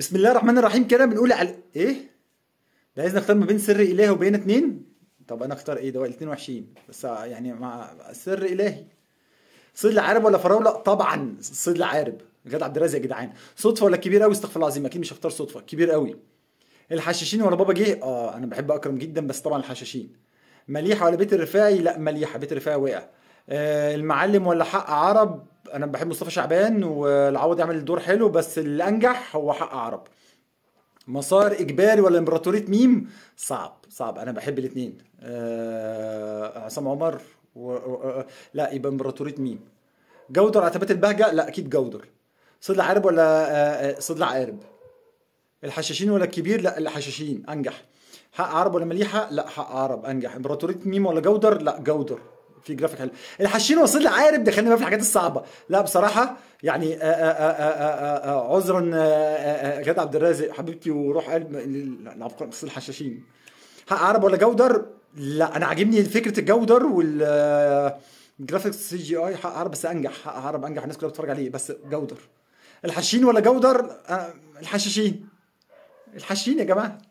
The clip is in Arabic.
بسم الله الرحمن الرحيم كده بنقول على ايه ده عايز نختار ما بين سر الهي وبين اثنين؟ طب انا اختار ايه ده الاثنين وحشين بس يعني مع سر الهي صيد العارب ولا فراوله طبعا صيد العارب غاد عبد الرازق يا جدعان صدفه ولا كبير قوي استغفر الله العظيم اكيد مش هختار صدفه كبير قوي الحشاشين ولا بابا جه اه انا بحب اكرم جدا بس طبعا الحشاشين مليحه ولا بيت الرفاعي لا مليحه بيت الرفاعي وقع آه المعلم ولا حق عرب انا بحب مصطفى شعبان والعوض يعمل دور حلو بس اللي انجح هو حق عرب مسار اجباري ولا امبراطوريه ميم صعب صعب انا بحب الاثنين أه عصام عمر و... و... آه، آه، لا يبقى امبراطوريه ميم جودر عتبات البهجه لا اكيد جودر صدل عارب ولا آه، صدل عارب الحشاشين ولا الكبير لا الحشاشين انجح حق عرب ولا مليحه لا حق عرب انجح امبراطوريه ميم ولا جودر لا جودر في جرافيك حلو الحشين وصل عارف دخلني بقى في الحاجات الصعبه لا بصراحه يعني عذرا جاد عبد الرازق حبيبتي وروح قلب العبقري نعم، الحشاشين حق عرب ولا جودر لا انا عاجبني فكره الجودر وال جرافيكس سي جي اي حق عرب بس انجح حق عرب انجح الناس كلها بتتفرج عليه بس جودر الحشين ولا جودر آه، الحشاشين الحشين يا جماعه